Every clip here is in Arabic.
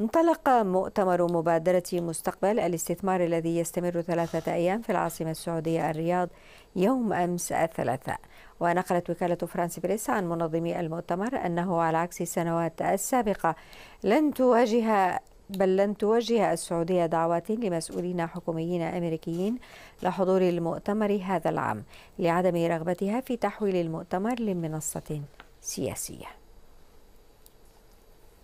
انطلق مؤتمر مبادرة مستقبل الاستثمار الذي يستمر ثلاثة أيام في العاصمة السعودية الرياض يوم أمس الثلاثاء ونقلت وكالة فرانس بريس عن منظمي المؤتمر أنه على عكس السنوات السابقة لن تواجه بل لن توجه السعودية دعوات لمسؤولين حكوميين أمريكيين لحضور المؤتمر هذا العام لعدم رغبتها في تحويل المؤتمر لمنصة سياسية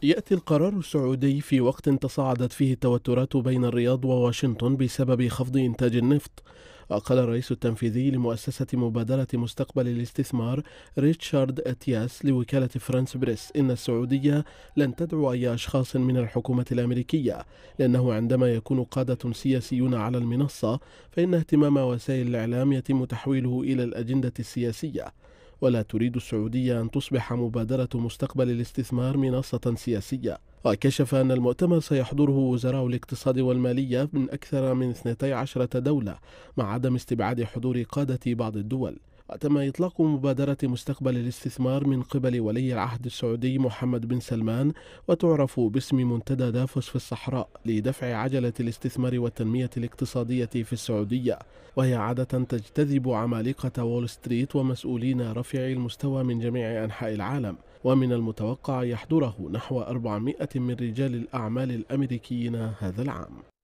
يأتي القرار السعودي في وقت تصاعدت فيه التوترات بين الرياض وواشنطن بسبب خفض إنتاج النفط وقال الرئيس التنفيذي لمؤسسة مبادرة مستقبل الاستثمار ريتشارد أتياس لوكالة فرانس بريس إن السعودية لن تدعو أي أشخاص من الحكومة الأمريكية لأنه عندما يكون قادة سياسيون على المنصة فإن اهتمام وسائل الإعلام يتم تحويله إلى الأجندة السياسية ولا تريد السعودية أن تصبح مبادرة مستقبل الاستثمار منصة سياسية وكشف أن المؤتمر سيحضره وزراء الاقتصاد والمالية من أكثر من 12 دولة مع عدم استبعاد حضور قادة بعض الدول وتم إطلاق مبادرة مستقبل الاستثمار من قبل ولي العهد السعودي محمد بن سلمان وتعرف باسم منتدى دافوس في الصحراء لدفع عجلة الاستثمار والتنمية الاقتصادية في السعودية وهي عادة تجتذب عمالقة وول ستريت ومسؤولين رفع المستوى من جميع أنحاء العالم ومن المتوقع يحضره نحو 400 من رجال الأعمال الأمريكيين هذا العام